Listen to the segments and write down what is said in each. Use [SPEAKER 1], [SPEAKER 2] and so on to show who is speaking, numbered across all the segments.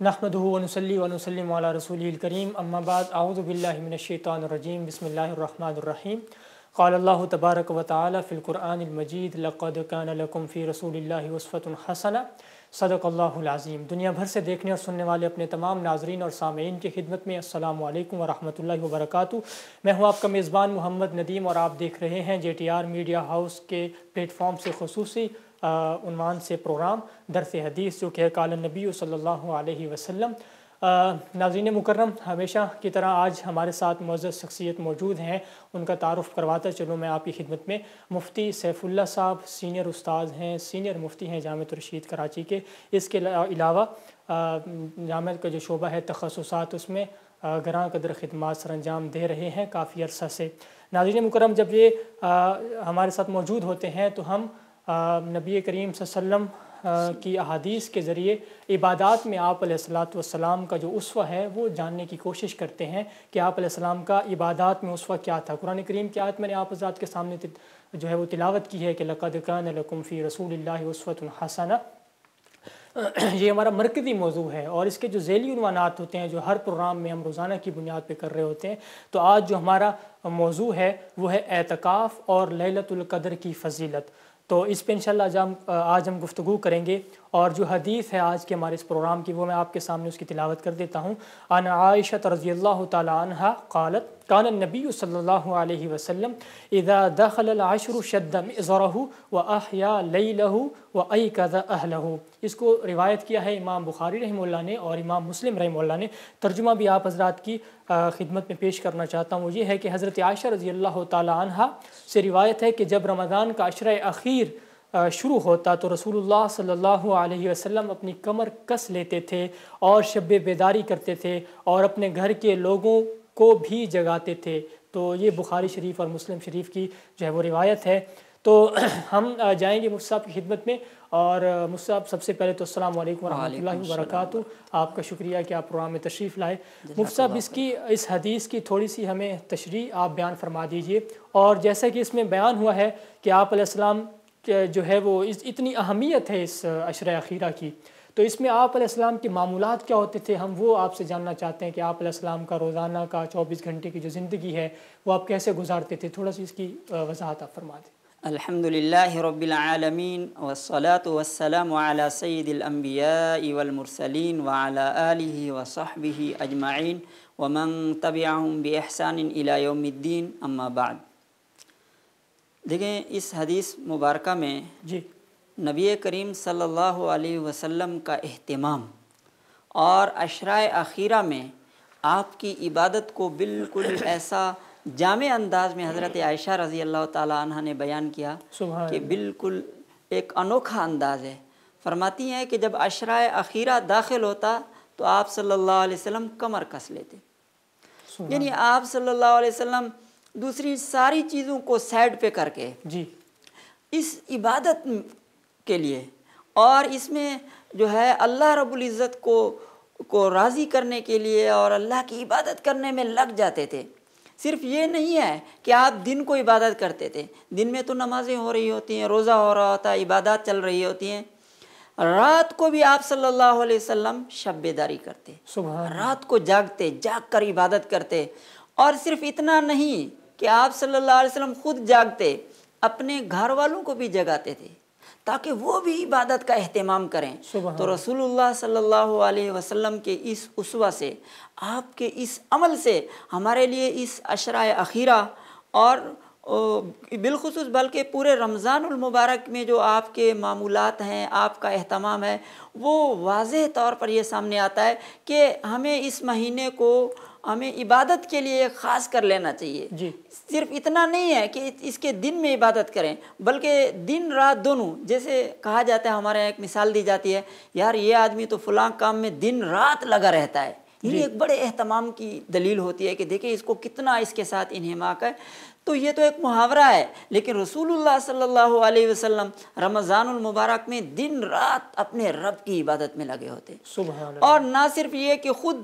[SPEAKER 1] نحمد ونسلی وسلم علی رسول الکریم باللہ من الشیطان الرجیم بسم اللہ الرحمن الرحیم قال اللہ تبارک و تعالی فی القرآن المجید لقد کان لکم فی رسول اللہ وصفت حسنہ صدق اللہ العظیم دنیا بھر سے دیکھنے اور سننے والے اپنے تمام ناظرین اور سامعین کی خدمت میں السلام علیکم ورحمۃ اللہ وبرکاتہ میں ہوں آپ کا میزبان محمد ندیم اور آپ دیکھ رہے ہیں J T R media house کے پلیٹ فارم سے خصوصی عنوان سے پروگرام درس حدیث جو کہ کال نبی صلی اللہ علیہ وسلم ناظرین مکرم ہمیشہ کی طرح آج ہمارے ساتھ معزز شخصیت موجود ہیں ان کا تعارف کرواتا چلوں میں آپ کی خدمت میں مفتی سیف اللہ صاحب سینئر استاد ہیں سینئر مفتی ہیں جامعہ الرشید کراچی کے اس کے علاوہ جامعہ کا جو شعبہ ہے تخصصات اس میں گراں قدر خدمات سر انجام دے رہے ہیں کافی عرصہ سے ناظرین مکرم جب یہ ہمارے ساتھ موجود ہوتے ہیں تو ہم نبی کریم صلی اللہ علیہ وسلم کی احادیث کے ذریعے عبادات میں آپ علیہ السلاۃ والسلام کا جو اسوہ ہے وہ جاننے کی کوشش کرتے ہیں کہ آپ علیہ السلام کا عبادات میں اسوہ کیا تھا قرآن کریم کی آیت میں نے آپ ذات کے سامنے جو ہے وہ تلاوت کی ہے کہ کان لکم فی رسول اللہ وسوۃ الحسنہ یہ ہمارا مرکزی موضوع ہے اور اس کے جو ذیلی عنوانات ہوتے ہیں جو ہر پروگرام میں ہم روزانہ کی بنیاد پہ کر رہے ہوتے ہیں تو آج جو ہمارا موضوع ہے وہ ہے اعتکاف اور للت القدر کی فضیلت تو اس پہ انشاءاللہ آج ہم گفتگو کریں گے اور جو حدیث ہے آج کے ہمارے اس پروگرام کی وہ میں آپ کے سامنے اس کی تلاوت کر دیتا ہوں عن عائشت رضی اللہ تعالی عنہ قالت کان النبی صلی اللہ علیہ وسلم اذا دخل العشر شد مئزرہ و لئی لیلہ و ایکذ اہلہ اس کو روایت کیا ہے امام بخاری رحم اللہ نے اور امام مسلم رحمہ اللہ نے ترجمہ بھی آپ حضرات کی خدمت میں پیش کرنا چاہتا ہوں وہ یہ ہے کہ حضرت عائشہ رضی اللہ تعالی عنہ سے روایت ہے کہ جب رمضان کا عشرہ اخیر شروع ہوتا تو رسول اللہ صلی اللہ علیہ وسلم اپنی کمر کس لیتے تھے اور شب بیداری کرتے تھے اور اپنے گھر کے لوگوں کو بھی جگاتے تھے تو یہ بخاری شریف اور مسلم شریف کی جو ہے وہ روایت ہے تو ہم جائیں گے صاحب کی خدمت میں اور مس صاحب سب سے پہلے تو السلام علیکم ورحمۃ اللہ وبرکاتہ آپ کا شکریہ کہ آپ پروگرام میں تشریف لائے مف صاحب اس کی اس حدیث کی تھوڑی سی ہمیں تشریح آپ بیان فرما دیجئے اور جیسا کہ اس میں بیان ہوا ہے کہ آپ علیہ السلام کہ جو ہے وہ اس اتنی اہمیت ہے اس عشرۂ اخیرہ کی تو اس میں آپ علیہ السلام کے معمولات کیا ہوتے تھے ہم وہ آپ سے جاننا چاہتے ہیں کہ آپ علیہ السلام کا روزانہ کا چوبیس گھنٹے کی جو زندگی ہے وہ آپ کیسے گزارتے تھے تھوڑا سی اس کی وضاحت آپ فرما دیں
[SPEAKER 2] الحمد للہ العالمین والصلاة والسلام و سید الانبیاء والمرسلین علیٰ آلہ وصحبہ اجمعین ومن علی علیہ وصحب الی و الدین اما بعد دیکھیں اس حدیث مبارکہ میں جی۔ نبی کریم صلی اللہ علیہ وسلم کا اہتمام اور عشرائے اخیرہ میں آپ کی عبادت کو بالکل ایسا جامع انداز میں حضرت عائشہ رضی اللہ تعالیٰ عنہ نے بیان کیا کہ بالکل ایک انوکھا انداز ہے فرماتی ہیں کہ جب عشرائے اخیرہ داخل ہوتا تو آپ صلی اللہ علیہ وسلم کمر کس لیتے یعنی آپ صلی اللہ علیہ وسلم دوسری ساری چیزوں کو سائڈ پہ کر کے جی اس عبادت کے لیے اور اس میں جو ہے اللہ رب العزت کو کو راضی کرنے کے لیے اور اللہ کی عبادت کرنے میں لگ جاتے تھے صرف یہ نہیں ہے کہ آپ دن کو عبادت کرتے تھے دن میں تو نمازیں ہو رہی ہوتی ہیں روزہ ہو رہا ہوتا ہے عبادات چل رہی ہوتی ہیں رات کو بھی آپ صلی اللہ علیہ وسلم شب بیداری کرتے سبحان رات کو جاگتے جاگ کر عبادت کرتے اور صرف اتنا نہیں کہ آپ صلی اللہ علیہ وسلم خود جاگتے اپنے گھر والوں کو بھی جگاتے تھے تاکہ وہ بھی عبادت کا اہتمام کریں تو رسول اللہ صلی اللہ علیہ وسلم کے اس عصوہ سے آپ کے اس عمل سے ہمارے لیے اس عشرۂ اخیرہ اور بالخصوص بلکہ پورے رمضان المبارک میں جو آپ کے معمولات ہیں آپ کا اہتمام ہے وہ واضح طور پر یہ سامنے آتا ہے کہ ہمیں اس مہینے کو ہمیں عبادت کے لیے خاص کر لینا چاہیے جی۔ صرف اتنا نہیں ہے کہ اس کے دن میں عبادت کریں بلکہ دن رات دونوں جیسے کہا جاتا ہے ہمارے ایک مثال دی جاتی ہے یار یہ آدمی تو فلان کام میں دن رات لگا رہتا ہے یہ جی۔ ایک بڑے اہتمام کی دلیل ہوتی ہے کہ دیکھیں اس کو کتنا اس کے ساتھ انہماک ہے تو یہ تو ایک محاورہ ہے لیکن رسول اللہ صلی اللہ علیہ وسلم رمضان المبارک میں دن رات اپنے رب کی عبادت میں لگے ہوتے ہیں اور نہ صرف یہ کہ خود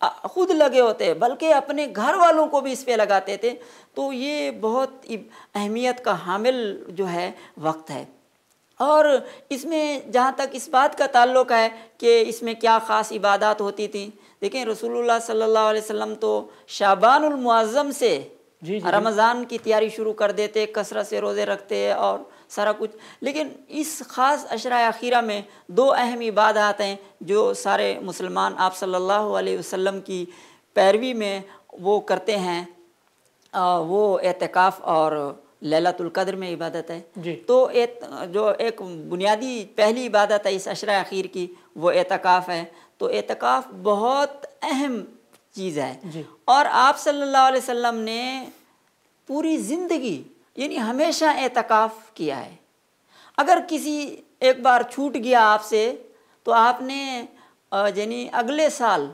[SPEAKER 2] خود لگے ہوتے بلکہ اپنے گھر والوں کو بھی اس پہ لگاتے تھے تو یہ بہت اہمیت کا حامل جو ہے وقت ہے اور اس میں جہاں تک اس بات کا تعلق ہے کہ اس میں کیا خاص عبادات ہوتی تھیں دیکھیں رسول اللہ صلی اللہ علیہ وسلم تو شابان المعظم سے جی، جی، جی۔ رمضان کی تیاری شروع کر دیتے کثرت سے روزے رکھتے اور سارا کچھ لیکن اس خاص عشرہ اخیرہ میں دو اہم عبادات ہیں جو سارے مسلمان آپ صلی اللہ علیہ وسلم کی پیروی میں وہ کرتے ہیں وہ اعتکاف اور للت القدر میں عبادت ہے جی۔ تو جو ایک بنیادی پہلی عبادت ہے اس عشرہ اخیر کی وہ اعتکاف ہے تو اعتکاف بہت اہم چیز ہے جی۔ اور آپ صلی اللہ علیہ وسلم نے پوری زندگی یعنی ہمیشہ اعتکاف کیا ہے اگر کسی ایک بار چھوٹ گیا آپ سے تو آپ نے یعنی اگلے سال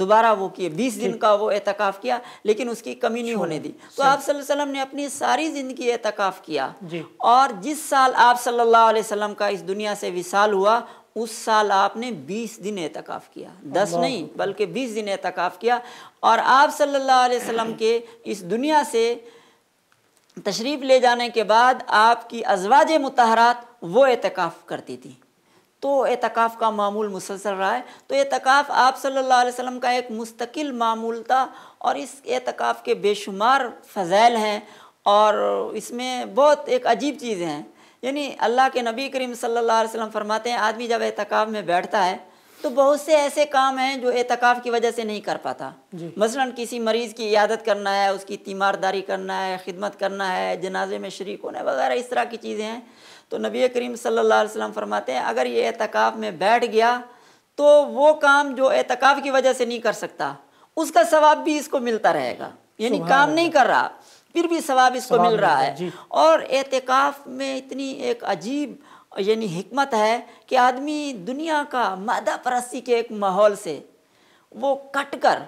[SPEAKER 2] دوبارہ وہ کیے بیس دن جی۔ کا وہ اعتکاف کیا لیکن اس کی کمی نہیں ہونے دی تو آپ صلی اللہ علیہ وسلم نے اپنی ساری زندگی اعتکاف کیا جی۔ اور جس سال آپ صلی اللہ علیہ وسلم کا اس دنیا سے وصال ہوا اس سال آپ نے بیس دن اعتقاف کیا دس نہیں بلکہ بیس دن اعتکاف کیا اور آپ صلی اللہ علیہ وسلم کے اس دنیا سے تشریف لے جانے کے بعد آپ کی ازواج متحرات وہ اعتکاف کرتی تھی تو اعتکاف کا معمول مسلسل رہا ہے تو اعتکاف آپ صلی اللہ علیہ وسلم کا ایک مستقل معمول تھا اور اس اعتکاف کے بے شمار فضائل ہیں اور اس میں بہت ایک عجیب چیز ہیں یعنی اللہ کے نبی کریم صلی اللہ علیہ وسلم فرماتے ہیں آدمی جب اعتکاف میں بیٹھتا ہے تو بہت سے ایسے کام ہیں جو اعتکاف کی وجہ سے نہیں کر پاتا جی۔ مثلا کسی مریض کی عیادت کرنا ہے اس کی تیمارداری کرنا ہے خدمت کرنا ہے جنازے میں شریک شریکوں وغیرہ اس طرح کی چیزیں ہیں تو نبی کریم صلی اللہ علیہ وسلم فرماتے ہیں اگر یہ اعتکاف میں بیٹھ گیا تو وہ کام جو اعتکاف کی وجہ سے نہیں کر سکتا اس کا ثواب بھی اس کو ملتا رہے گا یعنی کام نہیں کر رہا پھر بھی ثواب اس کو مل رہا ہے جی۔ اور اعتکاف میں اتنی ایک عجیب یعنی حکمت ہے کہ آدمی دنیا کا مادہ پرستی کے ایک ماحول سے وہ کٹ کر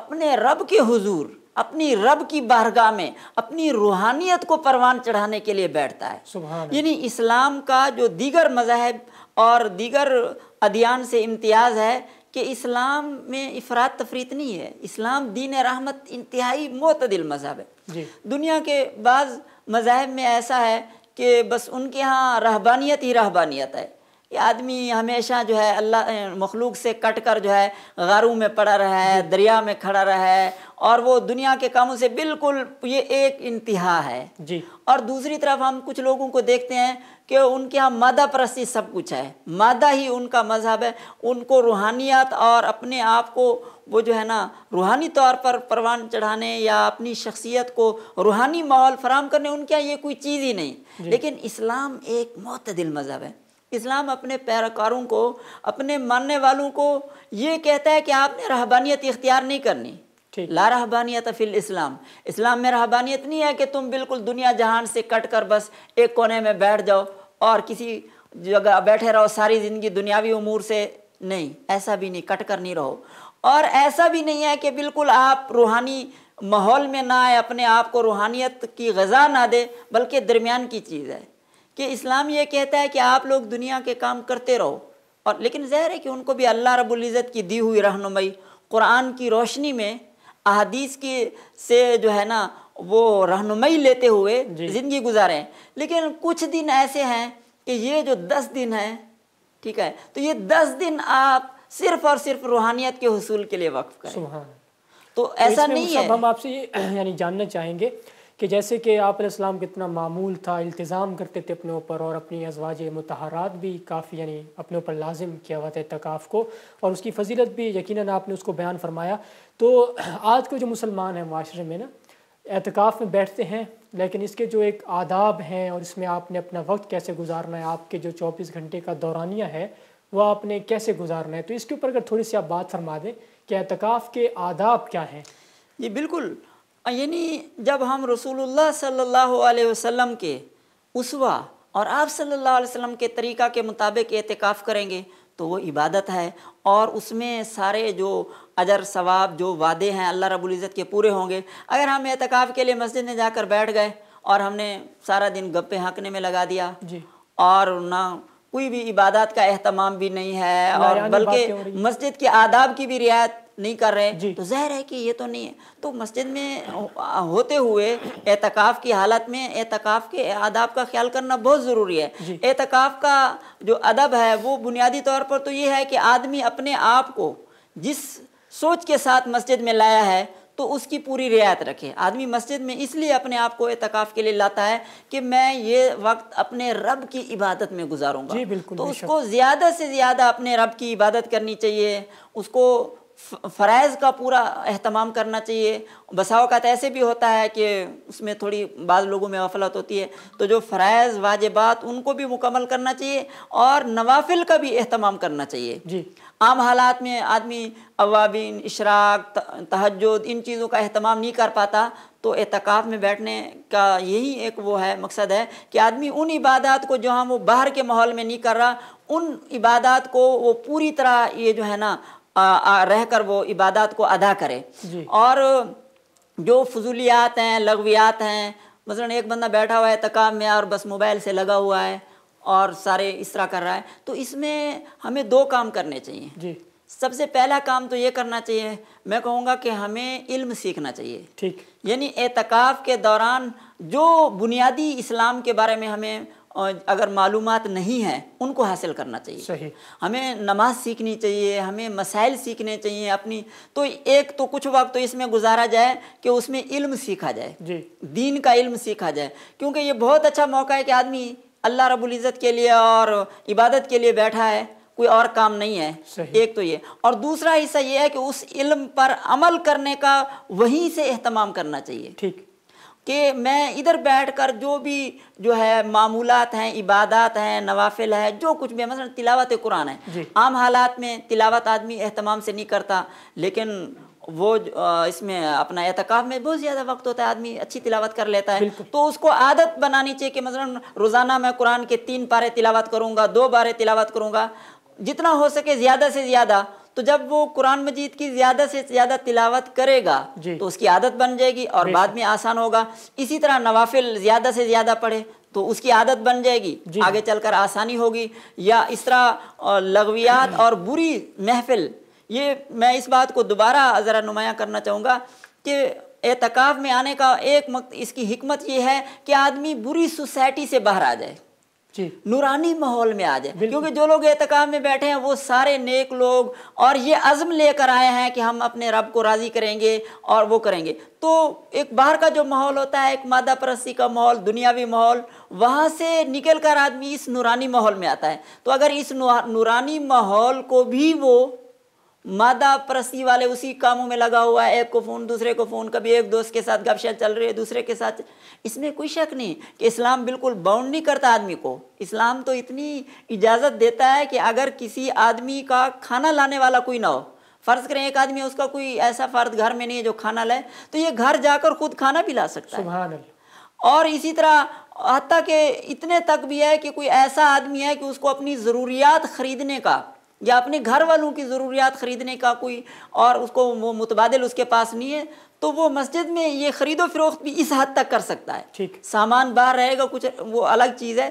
[SPEAKER 2] اپنے رب کے حضور اپنی رب کی بارگاہ میں اپنی روحانیت کو پروان چڑھانے کے لیے بیٹھتا ہے یعنی اسلام کا جو دیگر مذاہب اور دیگر ادیان سے امتیاز ہے کہ اسلام میں افراد تفریت نہیں ہے اسلام دین رحمت انتہائی معتدل مذہب ہے جی۔ دنیا کے بعض مذاہب میں ایسا ہے کہ بس ان کے ہاں رہبانیت ہی رہبانیت ہے یہ آدمی ہمیشہ جو ہے اللہ مخلوق سے کٹ کر جو ہے غاروں میں پڑا رہا ہے جی۔ دریا میں کھڑا رہا ہے اور وہ دنیا کے کاموں سے بالکل یہ ایک انتہا ہے جی اور دوسری طرف ہم کچھ لوگوں کو دیکھتے ہیں کہ ان کے ہاں مادہ پرستی سب کچھ ہے مادہ ہی ان کا مذہب ہے ان کو روحانیت اور اپنے آپ کو وہ جو ہے نا روحانی طور پر پروان چڑھانے یا اپنی شخصیت کو روحانی ماحول فراہم کرنے ان کے یہاں یہ کوئی چیز ہی نہیں جی۔ لیکن اسلام ایک معتدل مذہب ہے اسلام اپنے پیرا کو اپنے ماننے والوں کو یہ کہتا ہے کہ آپ نے رہبانیت اختیار نہیں کرنی لا رہبانیت فی الاسلام اسلام میں رہبانیت نہیں ہے کہ تم بالکل دنیا جہان سے کٹ کر بس ایک کونے میں بیٹھ جاؤ اور کسی جگہ بیٹھے رہو ساری زندگی دنیاوی امور سے نہیں ایسا بھی نہیں کٹ کر نہیں رہو اور ایسا بھی نہیں ہے کہ بالکل آپ روحانی ماحول میں نہ آئے اپنے آپ کو روحانیت کی غذا نہ دے بلکہ درمیان کی چیز ہے کہ اسلام یہ کہتا ہے کہ آپ لوگ دنیا کے کام کرتے رہو اور لیکن ظاہر ہے کہ ان کو بھی اللہ رب العزت کی دی ہوئی رہنمائی قرآن کی روشنی میں احادیث کی سے جو ہے نا وہ رہنمائی لیتے ہوئے جی۔ زندگی گزارے لیکن کچھ دن ایسے ہیں کہ یہ جو دس دن ہیں ٹھیک ہے تو یہ دس دن آپ صرف اور صرف روحانیت کے حصول کے لیے وقف کریں سبحان تو ایسا نہیں ہے ہم
[SPEAKER 1] آپ سے یعنی جاننا چاہیں گے کہ جیسے کہ آپ علیہ السلام کتنا معمول تھا التظام کرتے تھے اپنے اوپر اور اپنی ازواج متحرات بھی کافی یعنی اپنے اوپر لازم کیا ہوا تھا کو اور اس کی فضیلت بھی یقیناً آپ نے اس کو بیان فرمایا تو آج کے جو مسلمان ہیں معاشرے میں نا اعتکاف میں بیٹھتے ہیں لیکن اس کے جو ایک آداب ہیں اور اس میں آپ نے اپنا وقت کیسے گزارنا ہے آپ کے جو چوبیس گھنٹے کا دورانیہ ہے وہ آپ نے کیسے گزارنا ہے تو اس کے اوپر اگر تھوڑی سی آپ بات فرما دیں کہ اعتکاف کے آداب کیا ہیں جی بالکل یعنی جب ہم رسول اللہ صلی اللہ علیہ وسلم کے
[SPEAKER 2] اسوا اور آپ صلی اللہ علیہ وسلم کے طریقہ کے مطابق اعتکاف کریں گے تو وہ عبادت ہے اور اس میں سارے جو اجر ثواب جو وعدے ہیں اللہ رب العزت کے پورے ہوں گے اگر ہم اعتکاف کے لیے مسجد میں جا کر بیٹھ گئے اور ہم نے سارا دن گپے ہانکنے میں لگا دیا جی۔ اور نہ کوئی بھی عبادات کا اہتمام بھی نہیں ہے اور بلکہ مسجد کے آداب کی بھی رعایت نہیں کر رہے جی۔ تو ظاہر ہے کہ یہ تو نہیں ہے تو مسجد میں ہوتے ہوئے اعتکاف کی حالت میں اعتکاف کے آداب کا خیال کرنا بہت ضروری ہے جی۔ اعتکاف کا جو ادب ہے وہ بنیادی طور پر تو یہ ہے کہ آدمی اپنے آپ کو جس سوچ کے ساتھ مسجد میں لایا ہے تو اس کی پوری رعایت رکھے آدمی مسجد میں اس لیے اپنے آپ کو اعتکاف کے لیے لاتا ہے کہ میں یہ وقت اپنے رب کی عبادت میں گزاروں گا جی، تو اس کو زیادہ سے زیادہ اپنے رب کی عبادت کرنی چاہیے اس کو فرائض کا پورا اہتمام کرنا چاہیے بسا اوقات ایسے بھی ہوتا ہے کہ اس میں تھوڑی بعض لوگوں میں غفلت ہوتی ہے تو جو فرائض واجبات ان کو بھی مکمل کرنا چاہیے اور نوافل کا بھی اہتمام کرنا چاہیے جی عام حالات میں آدمی عوابین اشراق تہجد ان چیزوں کا اہتمام نہیں کر پاتا تو اعتکاف میں بیٹھنے کا یہی ایک وہ ہے مقصد ہے کہ آدمی ان عبادات کو جو ہم ہاں وہ باہر کے ماحول میں نہیں کر رہا ان عبادات کو وہ پوری طرح یہ جو ہے نا رہ کر وہ عبادات کو ادا کرے جی۔ اور جو فضولیات ہیں لغویات ہیں مثلاً ایک بندہ بیٹھا ہوا ہے تکام میں اور بس موبائل سے لگا ہوا ہے اور سارے اس طرح کر رہا ہے تو اس میں ہمیں دو کام کرنے چاہیے جی سب سے پہلا کام تو یہ کرنا چاہیے میں کہوں گا کہ ہمیں علم سیکھنا چاہیے ٹھیک یعنی اعتکاف کے دوران جو بنیادی اسلام کے بارے میں ہمیں اگر معلومات نہیں ہیں ان کو حاصل کرنا چاہیے ہمیں نماز سیکھنی چاہیے ہمیں مسائل سیکھنے چاہیے اپنی تو ایک تو کچھ وقت تو اس میں گزارا جائے کہ اس میں علم سیکھا جائے جی دین کا علم سیکھا جائے کیونکہ یہ بہت اچھا موقع ہے کہ آدمی اللہ رب العزت کے لیے اور عبادت کے لیے بیٹھا ہے کوئی اور کام نہیں ہے ایک تو یہ اور دوسرا حصہ یہ ہے کہ اس علم پر عمل کرنے کا وہیں سے اہتمام کرنا چاہیے ٹھیک کہ میں ادھر بیٹھ کر جو بھی جو ہے معمولات ہیں عبادات ہیں نوافل ہیں جو کچھ بھی مثلا تلاوت قرآن ہیں جی۔ عام حالات میں تلاوت آدمی اہتمام سے نہیں کرتا لیکن وہ اس میں اپنا اعتکاف میں بہت زیادہ وقت ہوتا ہے آدمی اچھی تلاوت کر لیتا ہے تو اس کو عادت بنانی چاہیے کہ مثلا روزانہ میں قرآن کے تین پارے تلاوت کروں گا دو بارے تلاوت کروں گا جتنا ہو سکے زیادہ سے زیادہ تو جب وہ قرآن مجید کی زیادہ سے زیادہ تلاوت کرے گا جی۔ تو اس کی عادت بن جائے گی اور بعد میں آسان ہوگا اسی طرح نوافل زیادہ سے زیادہ پڑھے تو اس کی عادت بن جائے گی جی۔ آگے چل کر آسانی ہوگی یا اس طرح لغویات اور بری محفل یہ میں اس بات کو دوبارہ ذرا نمایاں کرنا چاہوں گا کہ اعتقاف میں آنے کا ایک مقت اس کی حکمت یہ ہے کہ آدمی بری سوسائٹی سے باہر آ جائے جی نورانی ماحول میں آ جائے کیونکہ جو لوگ اعتقام میں بیٹھے ہیں وہ سارے نیک لوگ اور یہ عزم لے کر آئے ہیں کہ ہم اپنے رب کو راضی کریں گے اور وہ کریں گے تو ایک باہر کا جو ماحول ہوتا ہے ایک مادہ پرستی کا ماحول دنیاوی ماحول وہاں سے نکل کر آدمی اس نورانی ماحول میں آتا ہے تو اگر اس نورانی ماحول کو بھی وہ مادہ پرستی والے اسی کاموں میں لگا ہوا ہے ایک کو فون دوسرے کو فون کبھی ایک دوست کے ساتھ شپ چل رہے دوسرے کے ساتھ اس میں کوئی شک نہیں کہ اسلام بالکل باؤنڈ نہیں کرتا آدمی کو اسلام تو اتنی اجازت دیتا ہے کہ اگر کسی آدمی کا کھانا لانے والا کوئی نہ ہو فرض کریں ایک آدمی اس کا کوئی ایسا فرض گھر میں نہیں ہے جو کھانا لے تو یہ گھر جا کر خود کھانا بھی لا سکتا اور اسی طرح حتیٰ کہ اتنے تک بھی ہے کہ کوئی ایسا آدمی ہے کہ اس کو اپنی ضروریات خریدنے کا یا اپنے گھر والوں کی ضروریات خریدنے کا کوئی اور اس کو وہ متبادل اس کے پاس نہیں ہے تو وہ مسجد میں یہ خرید و فروخت بھی اس حد تک کر سکتا ہے ٹھیک سامان باہر رہے گا کچھ وہ الگ چیز ہے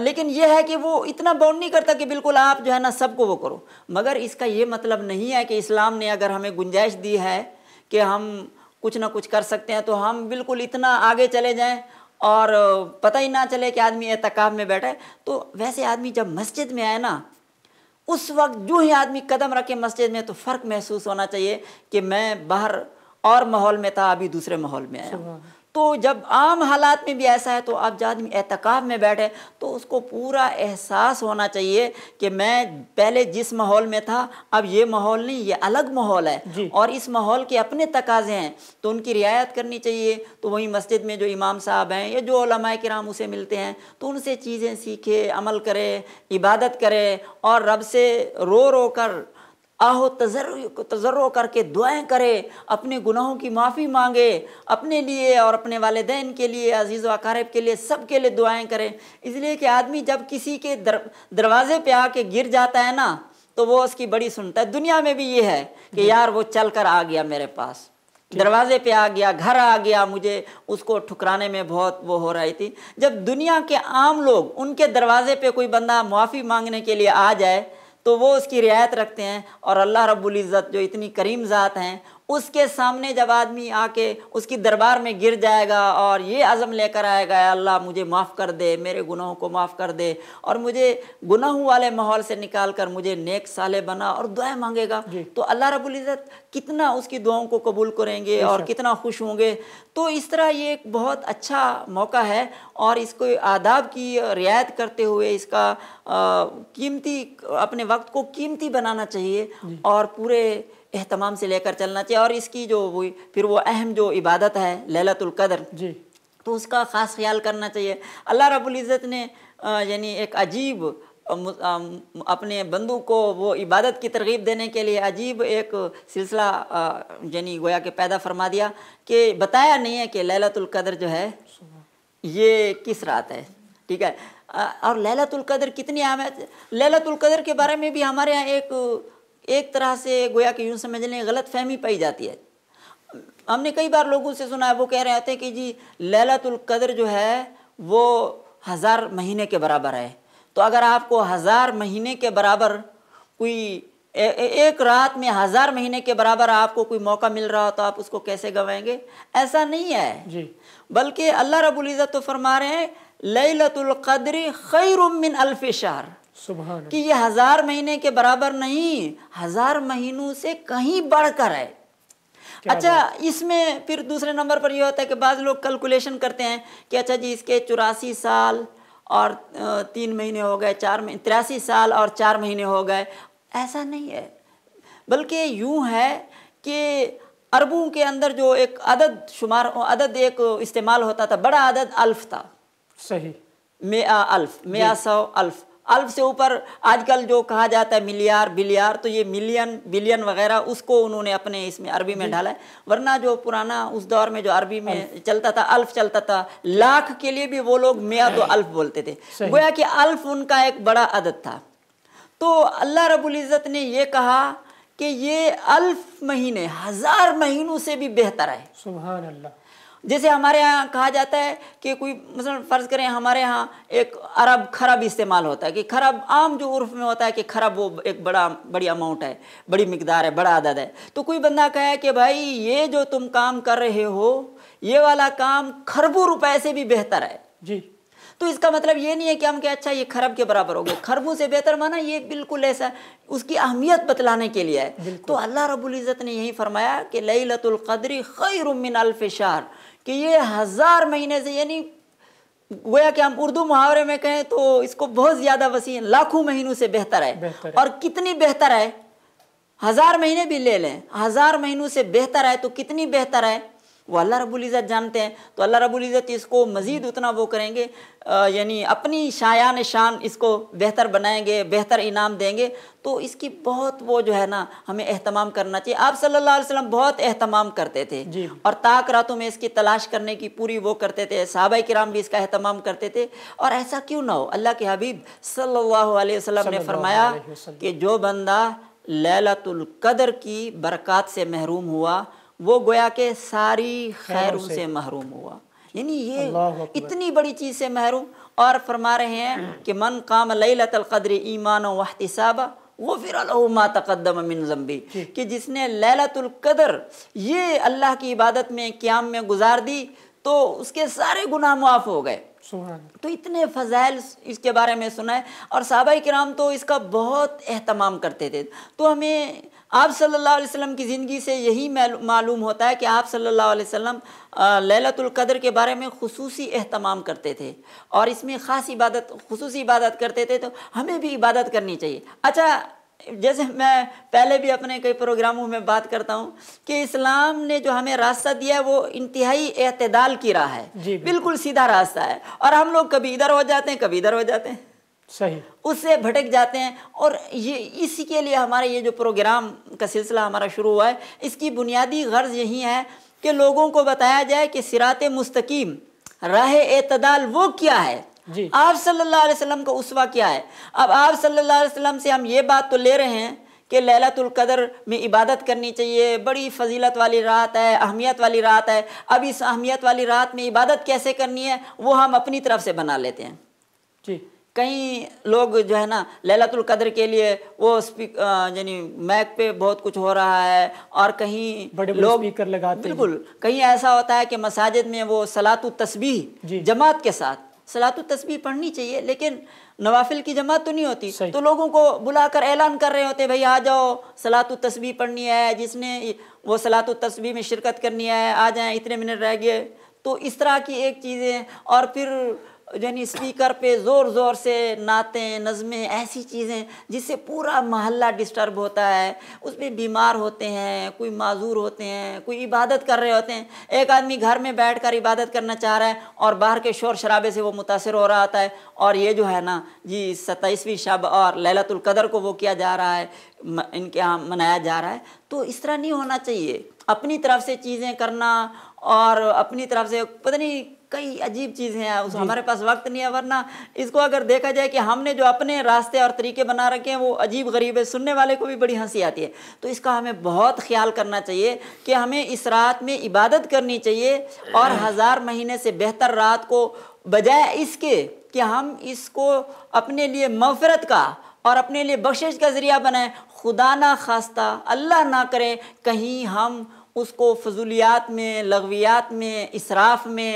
[SPEAKER 2] لیکن یہ ہے کہ وہ اتنا باؤنڈ نہیں کرتا کہ بالکل آپ جو ہے نا سب کو وہ کرو مگر اس کا یہ مطلب نہیں ہے کہ اسلام نے اگر ہمیں گنجائش دی ہے کہ ہم کچھ نہ کچھ کر سکتے ہیں تو ہم بالکل اتنا آگے چلے جائیں اور پتہ ہی نہ چلے کہ آدمی اعتکاب میں بیٹھے تو ویسے آدمی جب مسجد میں آئے نا اس وقت جو ہی آدمی قدم رکھے مسجد میں تو فرق محسوس ہونا چاہیے کہ میں باہر اور ماحول میں تھا ابھی دوسرے ماحول میں آیا تو جب عام حالات میں بھی ایسا ہے تو آپ جادمی اعتکاب میں بیٹھے تو اس کو پورا احساس ہونا چاہیے کہ میں پہلے جس ماحول میں تھا اب یہ ماحول نہیں یہ الگ ماحول ہے جی۔ اور اس ماحول کے اپنے تقاضے ہیں تو ان کی رعایت کرنی چاہیے تو وہیں مسجد میں جو امام صاحب ہیں یا جو علماء کرام اسے ملتے ہیں تو ان سے چیزیں سیکھے عمل کرے عبادت کرے اور رب سے رو رو کر آہو تجر کو کر کے دعائیں کرے اپنے گناہوں کی معافی مانگے اپنے لیے اور اپنے والدین کے لیے عزیز و اقارب کے لیے سب کے لیے دعائیں کرے اس لیے کہ آدمی جب کسی کے در دروازے پہ آ کے گر جاتا ہے نا تو وہ اس کی بڑی سنتا ہے دنیا میں بھی یہ ہے کہ یار وہ چل کر آ گیا میرے پاس دروازے پہ آ گیا گھر آ گیا مجھے اس کو ٹھکرانے میں بہت وہ ہو رہی تھی جب دنیا کے عام لوگ ان کے دروازے پہ کوئی بندہ معافی مانگنے کے لیے آ جائے تو وہ اس کی رعایت رکھتے ہیں اور اللہ رب العزت جو اتنی کریم ذات ہیں اس کے سامنے جب آدمی آ کے اس کی دربار میں گر جائے گا اور یہ عزم لے کر آئے گا اللہ مجھے معاف کر دے میرے گناہوں کو معاف کر دے اور مجھے گناہوں والے ماحول سے نکال کر مجھے نیک سالے بنا اور دعائیں مانگے گا جی۔ تو اللہ رب العزت کتنا اس کی دعاؤں کو قبول کریں گے اور کتنا خوش ہوں گے تو اس طرح یہ ایک بہت اچھا موقع ہے اور اس کو آداب کی رعایت کرتے ہوئے اس کا قیمتی اپنے وقت کو قیمتی بنانا چاہیے جی۔ اور پورے اہتمام سے لے کر چلنا چاہیے اور اس کی جو وہ پھر وہ اہم جو عبادت ہے للت القدر جی تو اس کا خاص خیال کرنا چاہیے اللہ رب العزت نے یعنی ایک عجیب اپنے بندو کو وہ عبادت کی ترغیب دینے کے لیے عجیب ایک سلسلہ یعنی گویا کہ پیدا فرما دیا کہ بتایا نہیں ہے کہ للت القدر جو ہے یہ کس رات ہے ٹھیک ہے اور للت القدر کتنی ہے للت القدر کے بارے میں بھی ہمارے یہاں ایک ایک طرح سے گویا کہ یوں سمجھ لیں غلط فہمی پائی جاتی ہے ہم نے کئی بار لوگوں سے سنا ہے وہ کہہ رہے ہوتے ہیں کہ جی للت القدر جو ہے وہ ہزار مہینے کے برابر ہے تو اگر آپ کو ہزار مہینے کے برابر کوئی ایک رات میں ہزار مہینے کے برابر آپ کو کوئی موقع مل رہا ہو تو آپ اس کو کیسے گوائیں گے ایسا نہیں ہے جی بلکہ اللہ رب العزت تو فرما رہے ہیں لیلت القدر خیر من الف شہر کہ یہ ہزار مہینے کے برابر نہیں ہزار مہینوں سے کہیں بڑھ کر ہے اچھا اس میں پھر دوسرے نمبر پر یہ ہوتا ہے کہ بعض لوگ کیلکولیشن کرتے ہیں کہ اچھا جی اس کے چوراسی سال اور تین مہینے ہو گئے چار تراسی سال اور چار مہینے ہو گئے ایسا نہیں ہے بلکہ یوں ہے کہ عربوں کے اندر جو ایک عدد شمار عدد ایک استعمال ہوتا تھا بڑا عدد الف تھا صحیح میا الف میا جی۔ سو الف الف سے اوپر آج کل جو کہا جاتا ہے ملیار بلیار تو یہ ملین بلین وغیرہ اس کو انہوں نے اپنے اس میں عربی میں جی۔ ڈھالا ہے ورنہ جو پرانا اس دور میں جو عربی میں چلتا تھا الف چلتا تھا لاکھ کے لیے بھی وہ لوگ میاں تو الف بولتے تھے گویا کہ الف ان کا ایک بڑا عدد تھا تو اللہ رب العزت نے یہ کہا کہ یہ الف مہینے ہزار مہینوں سے بھی بہتر ہے سبحان اللہ جیسے ہمارے یہاں کہا جاتا ہے کہ کوئی مثلا فرض کریں ہمارے یہاں ایک عرب خراب استعمال ہوتا ہے کہ خراب عام جو عرف میں ہوتا ہے کہ خراب وہ ایک بڑا بڑی اماؤنٹ ہے بڑی مقدار ہے بڑا عدد ہے تو کوئی بندہ کہے کہ بھائی یہ جو تم کام کر رہے ہو یہ والا کام کھربو روپے سے بھی بہتر ہے جی تو اس کا مطلب یہ نہیں ہے کہ ہم کہ اچھا یہ کھرب کے برابر ہو گئے سے بہتر مانا یہ بالکل ایسا اس کی اہمیت بتلانے کے لیے ہے تو اللہ رب العزت نے یہی فرمایا کہ لئی لت القدری من الف شہر کہ یہ ہزار مہینے سے یعنی گویا کہ ہم اردو محاورے میں کہیں تو اس کو بہت زیادہ وسیع لاکھوں مہینوں سے بہتر بہتر اور کتنی بہتر ہے ہزار مہینے بھی لے لیں ہزار مہینوں سے بہتر ہے تو کتنی بہتر ہے وہ اللہ رب العزت جانتے ہیں تو اللہ رب العزت اس کو مزید اتنا وہ کریں گے یعنی اپنی شایان شان اس کو بہتر بنائیں گے بہتر انعام دیں گے تو اس کی بہت وہ جو ہے نا ہمیں اہتمام کرنا چاہیے آپ صلی اللہ علیہ وسلم بہت اہتمام کرتے تھے جی۔ اور تاک راتوں میں اس کی تلاش کرنے کی پوری وہ کرتے تھے صحابہ کرام بھی اس کا اہتمام کرتے تھے اور ایسا کیوں نہ ہو اللہ کے حبیب صلی اللہ علیہ وسلم نے فرمایا کہ جو بندہ لیلت القدر کی برکات سے محروم ہوا وہ گویا کہ ساری خیروں سے محروم ہوا یعنی یہ اتنی بڑی چیز سے محروم اور فرما رہے ہیں کہ من قام لیلت القدر ایمان ما تقدم من فرالتمنظمبی جی۔ کہ جس نے لیلت القدر یہ اللہ کی عبادت میں قیام میں گزار دی تو اس کے سارے گناہ معاف ہو گئے تو اتنے فضائل اس کے بارے میں سنا ہے اور صحابہ کرام تو اس کا بہت اہتمام کرتے تھے تو ہمیں آپ صلی اللہ علیہ وسلم کی زندگی سے یہی معلوم ہوتا ہے کہ آپ صلی اللہ علیہ وسلم للت القدر کے بارے میں خصوصی اہتمام کرتے تھے اور اس میں خاص عبادت خصوصی عبادت کرتے تھے تو ہمیں بھی عبادت کرنی چاہیے اچھا جیسے میں پہلے بھی اپنے کئی پروگراموں میں بات کرتا ہوں کہ اسلام نے جو ہمیں راستہ دیا ہے وہ انتہائی اعتدال کی راہ ہے جی بالکل سیدھا راستہ ہے اور ہم لوگ کبھی ادھر ہو جاتے ہیں کبھی ادھر ہو جاتے ہیں صحیح اس سے بھٹک جاتے ہیں اور یہ اسی کے لیے ہمارا یہ جو پروگرام کا سلسلہ ہمارا شروع ہوا ہے اس کی بنیادی غرض یہی ہے کہ لوگوں کو بتایا جائے کہ سرات مستقیم راہ اعتدال وہ کیا ہے جی آپ صلی اللہ علیہ وسلم کا اسوا کیا ہے اب آپ صلی اللہ علیہ وسلم سے ہم یہ بات تو لے رہے ہیں کہ لیلت القدر میں عبادت کرنی چاہیے بڑی فضیلت والی رات ہے اہمیت والی رات ہے اب اس اہمیت والی رات میں عبادت کیسے کرنی ہے وہ ہم اپنی طرف سے بنا لیتے ہیں جی کہیں لوگ جو ہے نا للت القدر کے لیے وہ یعنی میک پہ بہت کچھ ہو رہا ہے اور کہیں بڑے لوگ
[SPEAKER 1] بالکل
[SPEAKER 2] کہیں ایسا ہوتا ہے کہ مساجد میں وہ سلاۃ و تصبیح جی۔ جماعت کے ساتھ صلاة و تسبیح پڑھنی چاہیے لیکن نوافل کی جماعت تو نہیں ہوتی تو لوگوں کو بلا کر اعلان کر رہے ہوتے بھائی آ جاؤ سلاد و تسبیح پڑھنی ہے جس نے وہ صلاة و تسبیح میں شرکت کرنی ہے آ جائیں اتنے منٹ رہ گئے تو اس طرح کی ایک چیزیں اور پھر یعنی اسپیکر پہ زور زور سے نعتیں نظمیں ایسی چیزیں جس سے پورا محلہ ڈسٹرب ہوتا ہے اس میں بیمار ہوتے ہیں کوئی معذور ہوتے ہیں کوئی عبادت کر رہے ہوتے ہیں ایک آدمی گھر میں بیٹھ کر عبادت کرنا چاہ رہا ہے اور باہر کے شور شرابے سے وہ متاثر ہو رہا ہوتا ہے اور یہ جو ہے نا جی ستائیسویں شب اور للت القدر کو وہ کیا جا رہا ہے ان کے یہاں منایا جا رہا ہے تو اس طرح نہیں ہونا چاہیے اپنی طرف سے چیزیں کرنا اور اپنی طرف سے پتہ نہیں کئی عجیب چیزیں ہیں اس جی۔ ہمارے پاس وقت نہیں ہے ورنہ اس کو اگر دیکھا جائے کہ ہم نے جو اپنے راستے اور طریقے بنا رکھے ہیں وہ عجیب غریب ہے سننے والے کو بھی بڑی ہنسی آتی ہے تو اس کا ہمیں بہت خیال کرنا چاہیے کہ ہمیں اس رات میں عبادت کرنی چاہیے اور ہزار مہینے سے بہتر رات کو بجائے اس کے کہ ہم اس کو اپنے لیے مغفرت کا اور اپنے لیے بخشش کا ذریعہ بنائیں خدا نہ خواستہ اللہ نہ کرے کہیں ہم اس کو فضولیات میں لغویات میں اسراف میں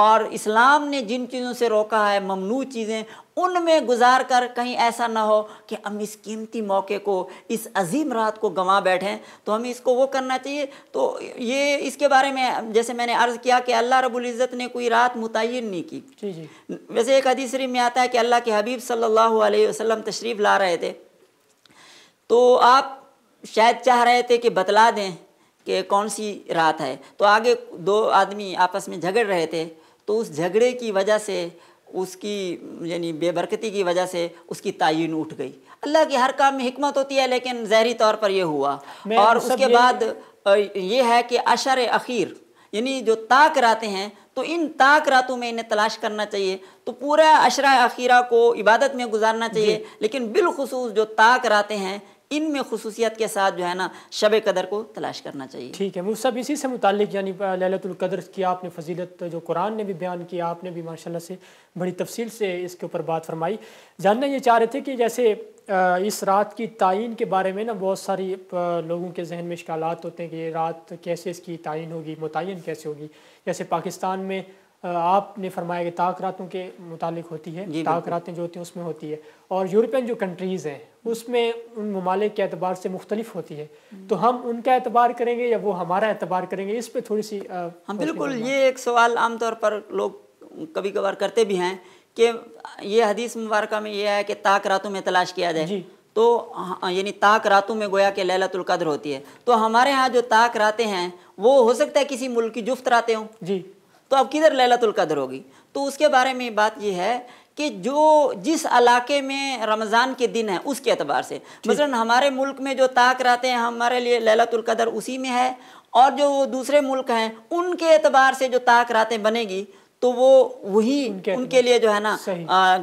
[SPEAKER 2] اور اسلام نے جن چیزوں سے روکا ہے ممنوع چیزیں ان میں گزار کر کہیں ایسا نہ ہو کہ ہم اس قیمتی موقع کو اس عظیم رات کو گنوا بیٹھیں تو ہم اس کو وہ کرنا چاہیے تو یہ اس کے بارے میں جیسے میں نے عرض کیا کہ اللہ رب العزت نے کوئی رات متعین نہیں کی جی، جی۔ ویسے ایک حدیث شریف میں آتا ہے کہ اللہ کے حبیب صلی اللہ علیہ وسلم تشریف لا رہے تھے تو آپ شاید چاہ رہے تھے کہ بتلا دیں کہ کون سی رات ہے تو آگے دو آدمی آپس میں جھگڑ رہے تھے تو اس جھگڑے کی وجہ سے اس کی یعنی بے برکتی کی وجہ سے اس کی تعین اٹھ گئی اللہ کے ہر کام میں حکمت ہوتی ہے لیکن ظاہری طور پر یہ ہوا اور اس کے بعد یہ ہے کہ اشر اخیر یعنی جو تاک راتے ہیں تو ان تاک راتوں میں انہیں تلاش کرنا چاہیے تو پورا عشرہ اخیرہ کو عبادت میں گزارنا چاہیے جی۔ لیکن بالخصوص جو تاک راتے ہیں ان
[SPEAKER 1] میں خصوصیت کے ساتھ جو ہے نا شب قدر کو تلاش کرنا چاہیے ٹھیک ہے وہ سب اسی سے متعلق یعنی للت القدر کی آپ نے فضیلت جو قرآن نے بھی بیان کیا آپ نے بھی ماشاءاللہ سے بڑی تفصیل سے اس کے اوپر بات فرمائی جاننا یہ چاہ رہے تھے کہ جیسے اس رات کی تعین کے بارے میں نا بہت ساری لوگوں کے ذہن میں شکالات ہوتے ہیں کہ یہ رات کیسے اس کی تعین ہوگی متعین کیسے ہوگی جیسے پاکستان میں آپ نے فرمایا کہ راتوں کے متعلق ہوتی ہیں جی، راتیں جو ہوتی ہیں اس میں ہوتی ہے اور یورپین جو کنٹریز ہیں اس میں ان ممالک کے اعتبار سے مختلف ہوتی ہے تو ہم ان کا اعتبار کریں گے یا وہ ہمارا اعتبار کریں گے اس پہ تھوڑی سی ہم بالکل یہ
[SPEAKER 2] ایک سوال عام طور پر لوگ کبھی کبھار کرتے بھی ہیں کہ یہ حدیث مبارکہ میں یہ ہے کہ تاک راتوں میں تلاش کیا جائے جی۔ تو یعنی طاق راتوں میں گویا کہ لیلت القدر ہوتی ہے تو ہمارے ہاں جو راتیں ہیں وہ ہو سکتا ہے کسی ملک کی جفت راتے ہوں جی تو اب کدھر للت القدر ہوگی تو اس کے بارے میں بات یہ ہے کہ جو جس علاقے میں رمضان کے دن ہے اس کے اعتبار سے مثلا ہمارے ملک میں جو رہتے راتیں ہمارے لیے للت القدر اسی میں ہے اور جو دوسرے ملک ہیں ان کے اعتبار سے جو تاک راتیں بنے گی تو وہ وہی ان کے لیے جو ہے نا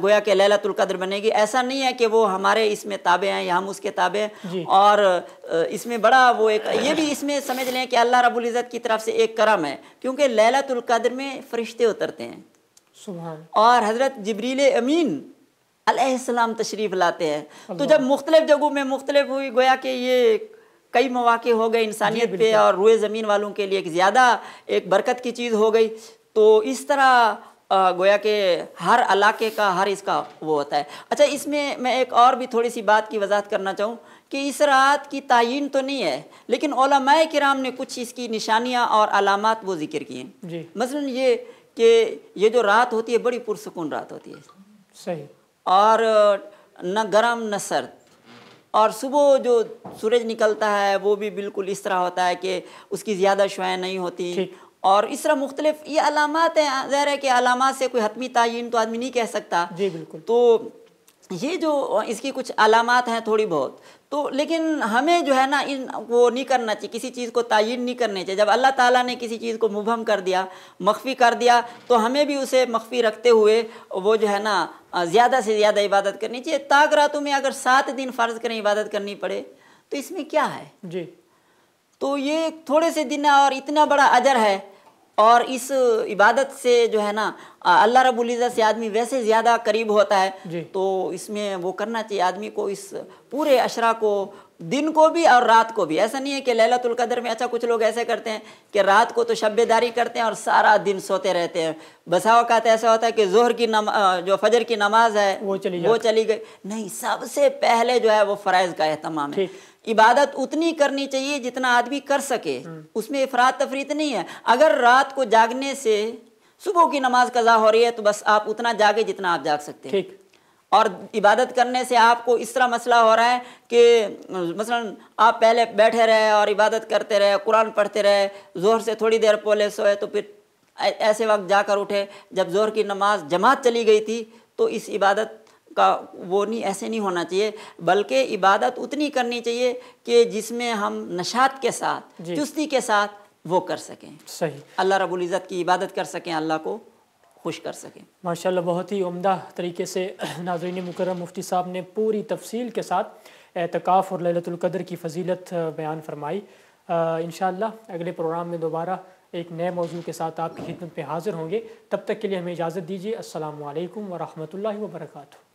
[SPEAKER 2] گویا کہ لیلت القدر بنے گی ایسا نہیں ہے کہ وہ ہمارے اس میں تابع ہیں یا ہم اس کے تابع ہیں جی۔ اور اس میں بڑا وہ ایک یہ بھی اس میں سمجھ لیں کہ اللہ رب العزت کی طرف سے ایک کرم ہے کیونکہ لیلت القدر میں فرشتے اترتے
[SPEAKER 1] ہیں
[SPEAKER 2] اور حضرت جبریل امین علیہ السلام تشریف لاتے ہیں تو جب مختلف جگہوں میں مختلف ہوئی گویا کہ یہ کئی مواقع ہو گئے انسانیت جی، پہ اور روئے زمین والوں کے لیے ایک زیادہ ایک برکت کی چیز ہو گئی تو اس طرح گویا کہ ہر علاقے کا ہر اس کا وہ ہوتا ہے اچھا اس میں میں ایک اور بھی تھوڑی سی بات کی وضاحت کرنا چاہوں کہ اس رات کی تعین تو نہیں ہے لیکن علماء کرام نے کچھ اس کی نشانیاں اور علامات وہ ذکر کی ہیں جی۔ مثلا یہ کہ یہ جو رات ہوتی ہے بڑی پرسکون رات ہوتی ہے صحیح اور نہ گرم نہ سرد اور صبح جو سورج نکلتا ہے وہ بھی بالکل اس طرح ہوتا ہے کہ اس کی زیادہ شعائیں نہیں ہوتی اور اس طرح مختلف یہ علامات ہیں ظاہر ہے کہ علامات سے کوئی حتمی تعین تو آدمی نہیں کہہ سکتا جی بالکل تو یہ جو اس کی کچھ علامات ہیں تھوڑی بہت تو لیکن ہمیں جو ہے نا ان وہ نہیں کرنا چاہیے کسی چیز کو تعین نہیں کرنے چاہیے جب اللہ تعالیٰ نے کسی چیز کو مبہم کر دیا مخفی کر دیا تو ہمیں بھی اسے مخفی رکھتے ہوئے وہ جو ہے نا زیادہ سے زیادہ عبادت کرنی چاہیے تاغ راتوں میں اگر سات دن فرض کریں عبادت کرنی پڑے تو اس میں کیا ہے جی تو یہ تھوڑے سے دن اور اتنا بڑا اجر ہے اور اس عبادت سے جو ہے نا اللہ رب العزت سے آدمی ویسے زیادہ قریب ہوتا ہے جی۔ تو اس میں وہ کرنا چاہیے آدمی کو اس پورے اشرا کو دن کو بھی اور رات کو بھی ایسا نہیں ہے کہ للت القدر میں اچھا کچھ لوگ ایسے کرتے ہیں کہ رات کو تو شب داری کرتے ہیں اور سارا دن سوتے رہتے ہیں بسا ہاں، اوقات ایسا ہوتا ہے کہ ظہر کی نم... جو فجر کی نماز ہے وہ چلی گئی نہیں سب سے پہلے جو ہے وہ فرائض کا ہے عبادت اتنی کرنی چاہیے جتنا آدمی کر سکے اس میں افراد تفریح نہیں ہے اگر رات کو جاگنے سے صبح کی نماز قضا ہو رہی ہے تو بس آپ اتنا جاگے جتنا آپ جاگ سکتے ہیں اور عبادت کرنے سے آپ کو اس طرح مسئلہ ہو رہا ہے کہ مثلا آپ پہلے بیٹھے رہے اور عبادت کرتے رہے قرآن پڑھتے رہے زہر سے تھوڑی دیر پولے سوئے تو پھر ایسے وقت جا کر اٹھے جب زہر کی نماز جماعت چلی گئی تھی تو اس عبادت کا وہ نہیں ایسے نہیں ہونا چاہیے بلکہ عبادت اتنی کرنی چاہیے کہ جس میں ہم نشات کے ساتھ جی۔ چستی کے ساتھ وہ کر سکیں صحیح اللہ رب العزت کی عبادت کر سکیں اللہ کو خوش کر سکیں
[SPEAKER 1] ماشاءاللہ بہت ہی عمدہ طریقے سے ناظرین مکرم مفتی صاحب نے پوری تفصیل کے ساتھ اعتکاف اور للت القدر کی فضیلت بیان فرمائی انشاءاللہ اگلے پروگرام میں دوبارہ ایک نئے موضوع کے ساتھ آپ کی خدمت حاضر ہوں گے تب تک کے لیے ہمیں اجازت دیجیے السلام علیکم ورحمۃ اللہ وبرکاتہ